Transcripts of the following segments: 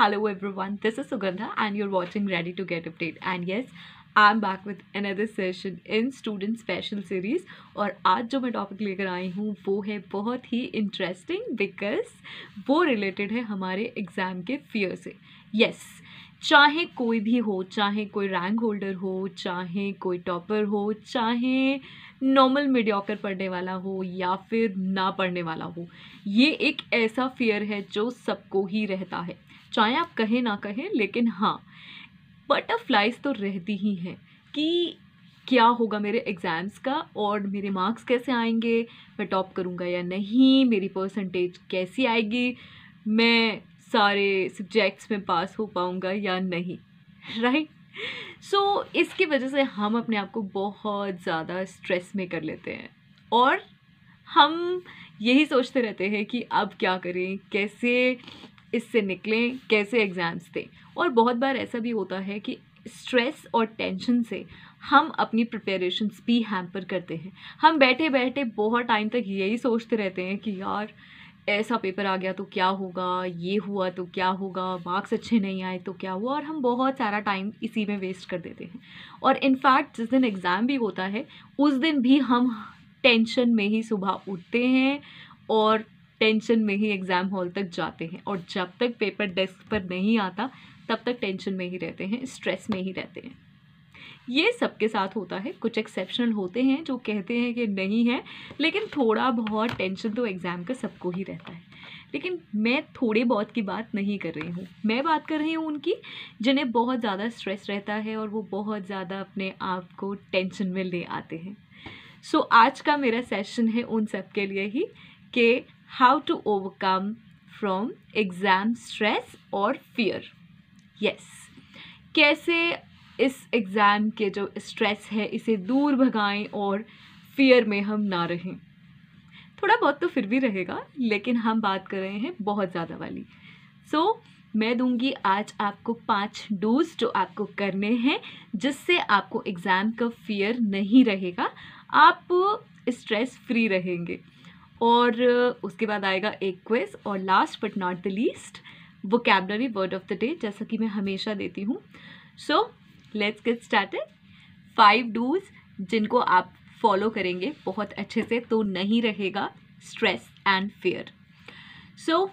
Hello everyone this is Sugandha and you are watching ready to get update and yes I am back with another session in student special series और आज जो मैं topic लेकर आई हूँ वो है बहुत ही इंटरेस्टिंग बिकॉज वो रिलेटेड है हमारे एग्ज़ाम के फियर से यस yes, चाहे कोई भी हो चाहे कोई रैंक होल्डर हो चाहे कोई टॉपर हो चाहे नॉर्मल मीडियोकर पढ़ने वाला हो या फिर ना पढ़ने वाला हो ये एक ऐसा फियर है जो सबको ही रहता है चाहे आप कहें ना कहें लेकिन हाँ बटरफ्लाइज तो रहती ही हैं कि क्या होगा मेरे एग्ज़ाम्स का और मेरे मार्क्स कैसे आएंगे मैं टॉप करूँगा या नहीं मेरी परसेंटेज कैसी आएगी मैं सारे सब्जेक्ट्स में पास हो पाऊँगा या नहीं राइट सो so, इसकी वजह से हम अपने आप को बहुत ज़्यादा स्ट्रेस में कर लेते हैं और हम यही सोचते रहते हैं कि अब क्या करें कैसे इससे निकलें कैसे एग्ज़ाम्स दें और बहुत बार ऐसा भी होता है कि स्ट्रेस और टेंशन से हम अपनी प्रिपरेशंस भी हैम्पर करते हैं हम बैठे बैठे बहुत टाइम तक यही सोचते रहते हैं कि यार ऐसा पेपर आ गया तो क्या होगा ये हुआ तो क्या होगा मार्क्स अच्छे नहीं आए तो क्या हुआ और हम बहुत सारा टाइम इसी में वेस्ट कर देते हैं और इनफैक्ट जिस दिन एग्ज़ाम भी होता है उस दिन भी हम टेंशन में ही सुबह उठते हैं और टेंशन में ही एग्ज़ाम हॉल तक जाते हैं और जब तक पेपर डेस्क पर नहीं आता तब तक टेंशन में ही रहते हैं स्ट्रेस में ही रहते हैं ये सबके साथ होता है कुछ एक्सेप्शनल होते हैं जो कहते हैं कि नहीं है लेकिन थोड़ा बहुत टेंशन तो एग्ज़ाम का सबको ही रहता है लेकिन मैं थोड़े बहुत की बात नहीं कर रही हूँ मैं बात कर रही हूँ उनकी जिन्हें बहुत ज़्यादा स्ट्रेस रहता है और वो बहुत ज़्यादा अपने आप को टेंशन में ले आते हैं सो so, आज का मेरा सेशन है उन सब के लिए ही कि how to overcome from exam stress और फियर यस कैसे इस एग्ज़ाम के जो स्ट्रेस है इसे दूर भगाएं और फियर में हम ना रहें थोड़ा बहुत तो फिर भी रहेगा लेकिन हम बात कर रहे हैं बहुत ज़्यादा वाली सो so, मैं दूंगी आज आपको पांच डूज जो आपको करने हैं जिससे आपको एग्ज़ाम का फियर नहीं रहेगा आप स्ट्रेस फ्री रहेंगे और उसके बाद आएगा एक क्वेज और last but not the least वो vocabulary word of the day जैसा कि मैं हमेशा देती हूँ so so, let's get started five dos जिनको आप फॉलो करेंगे बहुत अच्छे से तो नहीं रहेगा stress and fear so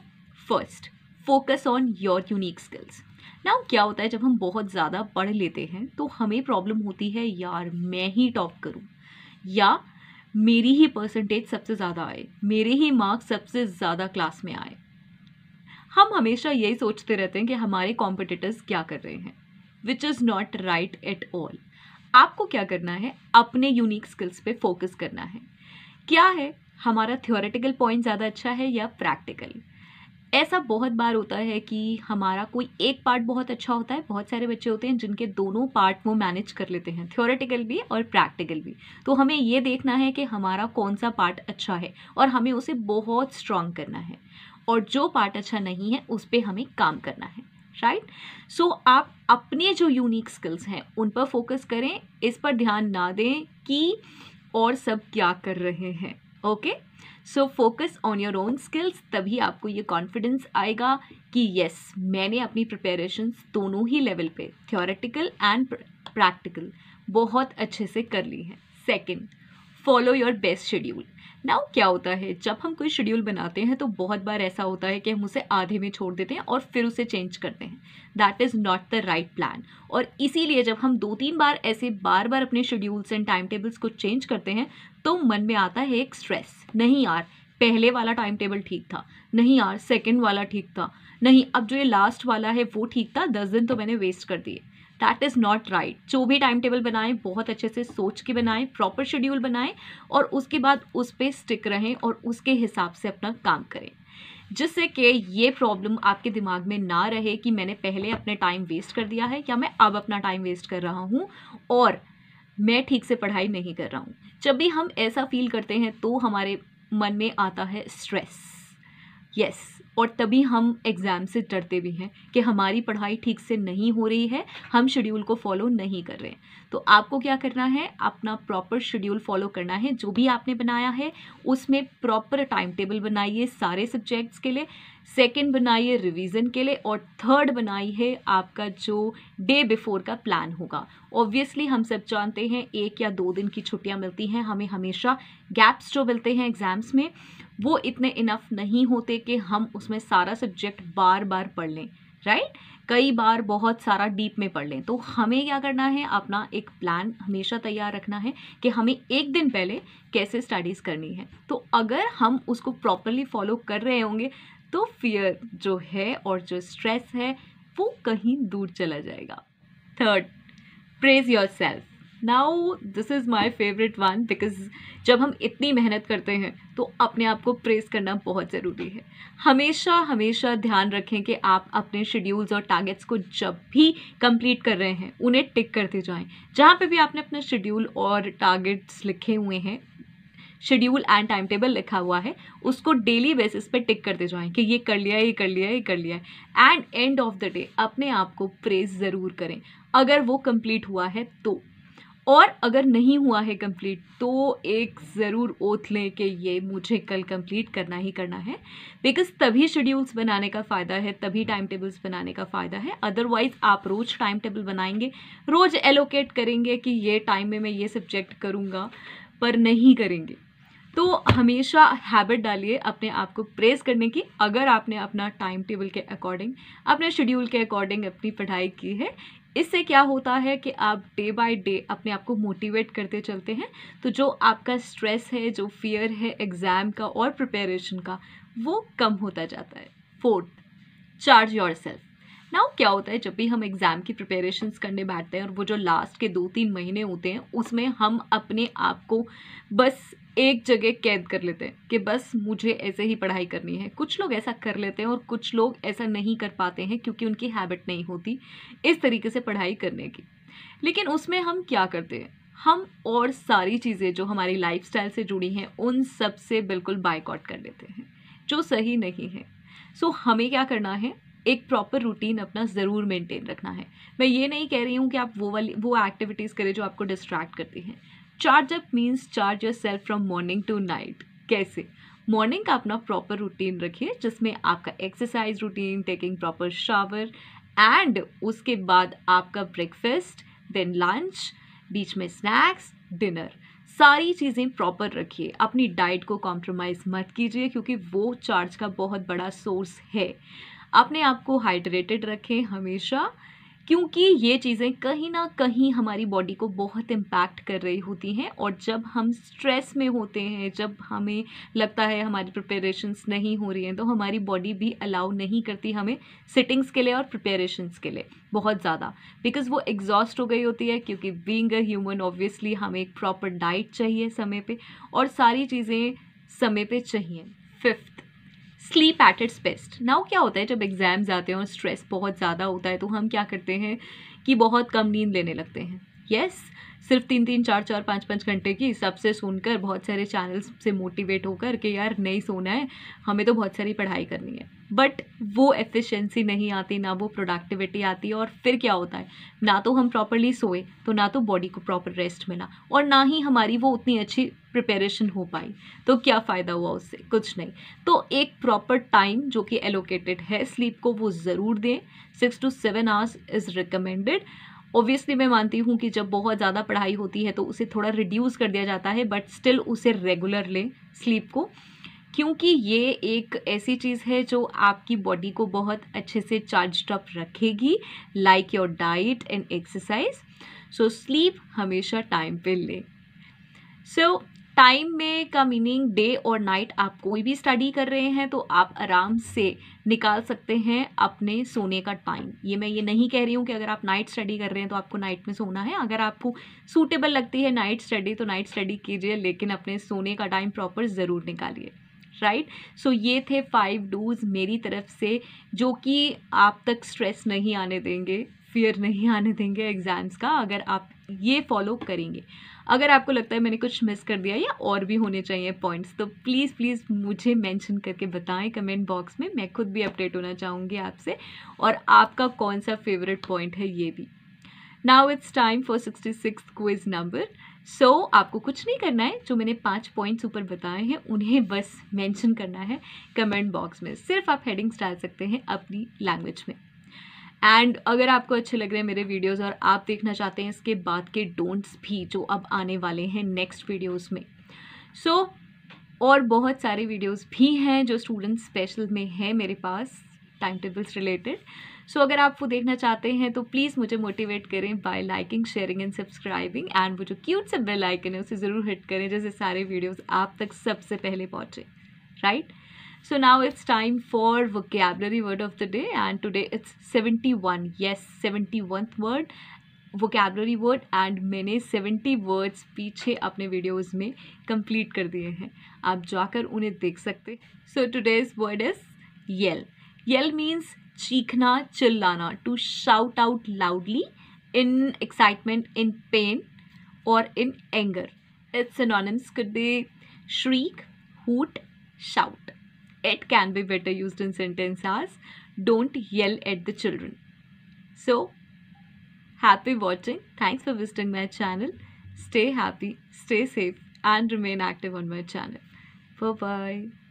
first focus on your unique skills ना क्या होता है जब हम बहुत ज़्यादा पढ़ लेते हैं तो हमें प्रॉब्लम होती है यार मैं ही टॉप करूँ या मेरी ही परसेंटेज सबसे ज़्यादा आए मेरे ही मार्क्स सबसे ज़्यादा क्लास में आए हम हमेशा यही सोचते रहते हैं कि हमारे कॉम्पिटिटर्स क्या कर रहे हैं which is not right at all आपको क्या करना है अपने यूनिक स्किल्स पे फोकस करना है क्या है हमारा थ्योरेटिकल पॉइंट ज़्यादा अच्छा है या प्रैक्टिकल ऐसा बहुत बार होता है कि हमारा कोई एक पार्ट बहुत अच्छा होता है बहुत सारे बच्चे होते हैं जिनके दोनों पार्ट वो मैनेज कर लेते हैं थ्योरेटिकल भी और प्रैक्टिकल भी तो हमें ये देखना है कि हमारा कौन सा पार्ट अच्छा है और हमें उसे बहुत स्ट्रांग करना है और जो पार्ट अच्छा नहीं है उस पर हमें काम करना है राइट सो so, आप अपने जो यूनिक स्किल्स हैं उन पर फोकस करें इस पर ध्यान ना दें कि और सब क्या कर रहे हैं okay so focus on your own skills तभी आपको ये कॉन्फिडेंस आएगा कि यस मैंने अपनी प्रिपेरेशंस दोनों ही लेवल पे थियोरेटिकल एंड प्रैक्टिकल बहुत अच्छे से कर ली है second follow your best schedule now क्या होता है जब हम कोई शेड्यूल बनाते हैं तो बहुत बार ऐसा होता है कि हम उसे आधे में छोड़ देते हैं और फिर उसे चेंज करते हैं that is not the right plan और इसीलिए जब हम दो तीन बार ऐसे बार बार अपने शेड्यूल्स एंड टाइम टेबल्स को चेंज करते हैं तो मन में आता है एक स्ट्रेस नहीं यार पहले वाला टाइम टेबल ठीक था नहीं यार सेकेंड वाला ठीक था नहीं अब जो ये लास्ट वाला है वो ठीक था दस दिन तो मैंने वेस्ट कर दिए दैट इज़ नॉट राइट जो भी टाइम टेबल बनाएं बहुत अच्छे से सोच के बनाएं प्रॉपर शेड्यूल बनाएं और उसके बाद उस पर स्टिक रहें और उसके हिसाब से अपना काम करें जिससे कि ये प्रॉब्लम आपके दिमाग में ना रहे कि मैंने पहले अपने टाइम वेस्ट कर दिया है या मैं अब अपना टाइम वेस्ट कर रहा हूँ और मैं ठीक से पढ़ाई नहीं कर रहा हूँ जब भी हम ऐसा फील करते हैं तो हमारे मन में आता है स्ट्रेस यस yes, और तभी हम एग्ज़ाम से डरते भी हैं कि हमारी पढ़ाई ठीक से नहीं हो रही है हम शेड्यूल को फॉलो नहीं कर रहे हैं तो आपको क्या करना है अपना प्रॉपर शेड्यूल फॉलो करना है जो भी आपने बनाया है उसमें प्रॉपर टाइम टेबल बनाइए सारे सब्जेक्ट्स के लिए सेकेंड बनाइए रिवीजन के लिए और थर्ड बनाइए आपका जो डे बिफोर का प्लान होगा ऑब्वियसली हम सब जानते हैं एक या दो दिन की छुट्टियां मिलती हैं हमें हमेशा गैप्स जो मिलते हैं एग्ज़ाम्स में वो इतने इनफ नहीं होते कि हम उसमें सारा सब्जेक्ट बार बार पढ़ लें राइट कई बार बहुत सारा डीप में पढ़ लें तो हमें क्या करना है अपना एक प्लान हमेशा तैयार रखना है कि हमें एक दिन पहले कैसे स्टडीज़ करनी है तो अगर हम उसको प्रॉपरली फॉलो कर रहे होंगे तो फियर जो है और जो स्ट्रेस है वो कहीं दूर चला जाएगा third praise yourself now this is my favourite one because जब हम इतनी मेहनत करते हैं तो अपने आप को प्रेस करना बहुत ज़रूरी है हमेशा हमेशा ध्यान रखें कि आप अपने शेड्यूल्स और टारगेट्स को जब भी कंप्लीट कर रहे हैं उन्हें टिक करते जाएं जहाँ पे भी आपने अपना शेड्यूल और टारगेट्स लिखे हुए हैं शेड्यूल एंड टाइम टेबल लिखा हुआ है उसको डेली बेसिस पे टिक करते जाएं कि ये कर लिया ये कर लिया ये कर लिया है and end of the day अपने आप को प्रेज ज़रूर करें अगर वो कंप्लीट हुआ है तो और अगर नहीं हुआ है कंप्लीट तो एक ज़रूर ओथ लें कि ये मुझे कल कंप्लीट करना ही करना है बिकॉज तभी शेड्यूल्स बनाने का फ़ायदा है तभी टाइम टेबल्स बनाने का फ़ायदा है अदरवाइज़ आप रोज़ टाइम टेबल बनाएंगे रोज़ एलोकेट करेंगे कि ये टाइम में मैं ये सब्जेक्ट करूँगा पर नहीं करेंगे तो हमेशा हैबिट डालिए अपने आप को प्रेस करने की अगर आपने अपना टाइम टेबल के अकॉर्डिंग अपने शेड्यूल के अकॉर्डिंग अपनी पढ़ाई की है इससे क्या होता है कि आप डे बाय डे अपने आप को मोटिवेट करते चलते हैं तो जो आपका स्ट्रेस है जो फियर है एग्ज़ाम का और प्रिपेरेशन का वो कम होता जाता है fourth charge yourself now क्या होता है जब भी हम एग्ज़ाम की प्रिपरेशन करने बैठते हैं और वो जो लास्ट के दो तीन महीने होते हैं उसमें हम अपने आप को बस एक जगह कैद कर लेते हैं कि बस मुझे ऐसे ही पढ़ाई करनी है कुछ लोग ऐसा कर लेते हैं और कुछ लोग ऐसा नहीं कर पाते हैं क्योंकि उनकी हैबिट नहीं होती इस तरीके से पढ़ाई करने की लेकिन उसमें हम क्या करते हैं हम और सारी चीज़ें जो हमारी लाइफ से जुड़ी हैं उन सब से बिल्कुल बाइकआउट कर लेते हैं जो सही नहीं है सो so, हमें क्या करना है एक प्रॉपर रूटीन अपना ज़रूर मेंटेन रखना है मैं ये नहीं कह रही हूँ कि आप वो वाली वो एक्टिविटीज़ करें जो आपको डिस्ट्रैक्ट करती हैं charge up means charge yourself from morning to night कैसे मॉर्निंग का अपना प्रॉपर रूटीन रखिए जिसमें आपका exercise routine taking proper shower and उसके बाद आपका ब्रेकफेस्ट देन लंच बीच में स्नैक्स डिनर सारी चीज़ें प्रॉपर रखिए अपनी डाइट को कॉम्प्रोमाइज़ मत कीजिए क्योंकि वो चार्ज का बहुत बड़ा सोर्स है अपने आप को हाइड्रेटेड रखें हमेशा क्योंकि ये चीज़ें कहीं ना कहीं हमारी बॉडी को बहुत इम्पैक्ट कर रही होती हैं और जब हम स्ट्रेस में होते हैं जब हमें लगता है हमारी प्रिपेरेशंस नहीं हो रही हैं तो हमारी बॉडी भी अलाउ नहीं करती हमें सिटिंग्स के लिए और प्रिपेरेशंस के लिए बहुत ज़्यादा बिकॉज वो एग्जॉस्ट हो गई होती है क्योंकि बींग अ ह्यूमन ऑब्वियसली हमें एक प्रॉपर डाइट चाहिए समय पर और सारी चीज़ें समय पर चाहिए fifth sleep at its best now क्या होता है जब एग्ज़ाम्स आते हैं और स्ट्रेस बहुत ज़्यादा होता है तो हम क्या करते हैं कि बहुत कम नींद लेने लगते हैं यस सिर्फ तीन तीन चार चार पाँच पाँच घंटे की सबसे सुनकर बहुत सारे चैनल्स से मोटिवेट होकर कि यार नहीं सोना है हमें तो बहुत सारी पढ़ाई करनी है बट वो एफिशिएंसी नहीं आती ना वो प्रोडक्टिविटी आती है और फिर क्या होता है ना तो हम प्रॉपरली सोए तो ना तो बॉडी को प्रॉपर रेस्ट मिला और ना ही हमारी वो उतनी अच्छी प्रिपेरेशन हो पाई तो क्या फ़ायदा हुआ उससे कुछ नहीं तो एक प्रॉपर टाइम जो कि एलोकेटेड है स्लीप को वो ज़रूर दें six to seven hours is recommended obviously मैं मानती हूँ कि जब बहुत ज़्यादा पढ़ाई होती है तो उसे थोड़ा रिड्यूस कर दिया जाता है बट स्टिल उसे रेगुलर लें स्लीप को क्योंकि ये एक ऐसी चीज़ है जो आपकी बॉडी को बहुत अच्छे से चार्ज अप रखेगी like your diet and exercise so sleep हमेशा टाइम पे लें सो so, टाइम में का मीनिंग डे और नाइट आप कोई भी स्टडी कर रहे हैं तो आप आराम से निकाल सकते हैं अपने सोने का टाइम ये मैं ये नहीं कह रही हूँ कि अगर आप नाइट स्टडी कर रहे हैं तो आपको नाइट में सोना है अगर आपको सूटेबल लगती है नाइट स्टडी तो नाइट स्टडी कीजिए लेकिन अपने सोने का टाइम प्रॉपर ज़रूर निकालिए राइट right? सो so, ये थे फाइव डूज मेरी तरफ से जो कि आप तक स्ट्रेस नहीं आने देंगे फियर नहीं आने देंगे एग्ज़ाम्स का अगर आप ये फॉलो करेंगे अगर आपको लगता है मैंने कुछ मिस कर दिया या और भी होने चाहिए पॉइंट्स तो प्लीज़ प्लीज़ मुझे मेंशन करके बताएं कमेंट बॉक्स में मैं खुद भी अपडेट होना चाहूँगी आपसे और आपका कौन सा फेवरेट पॉइंट है ये भी now it's time for sixty six quiz number so आपको कुछ नहीं करना है जो मैंने पांच पॉइंट्स ऊपर बताए हैं उन्हें बस मेंशन करना है कमेंट बॉक्स में सिर्फ आप हेडिंग्स डाल सकते हैं अपनी लैंग्वेज में एंड अगर आपको अच्छे लग रहे हैं मेरे वीडियोस और आप देखना चाहते हैं इसके बाद के डोंट्स भी जो अब आने वाले हैं नेक्स्ट वीडियोस में सो so, और बहुत सारे वीडियोस भी हैं जो स्टूडेंट स्पेशल में हैं मेरे पास टाइम टेबल्स रिलेटेड सो अगर आप वो देखना चाहते हैं तो प्लीज़ मुझे मोटिवेट करें by liking sharing and subscribing and वो जो क्यूट से बेल आइकन है उसे ज़रूर हिट करें जैसे सारे वीडियोस आप तक सबसे पहले पहुँचें right right? So now it's time for vocabulary word of the day and today it's 71. Yes, 71th word vocabulary word and मैंने सेवेंटी वर्ड्स पीछे अपने वीडियोस में कंप्लीट कर दिए हैं आप जाकर उन्हें देख सकते so today's word is yell yell means चीखना चिल्लाना to shout out loudly in excitement in pain और in anger its synonyms could be shriek hoot shout it can be better used in sentence as don't yell at the children. So, happy watching. Thanks for visiting my channel. Stay happy, stay safe and remain active on my channel. Bye-bye.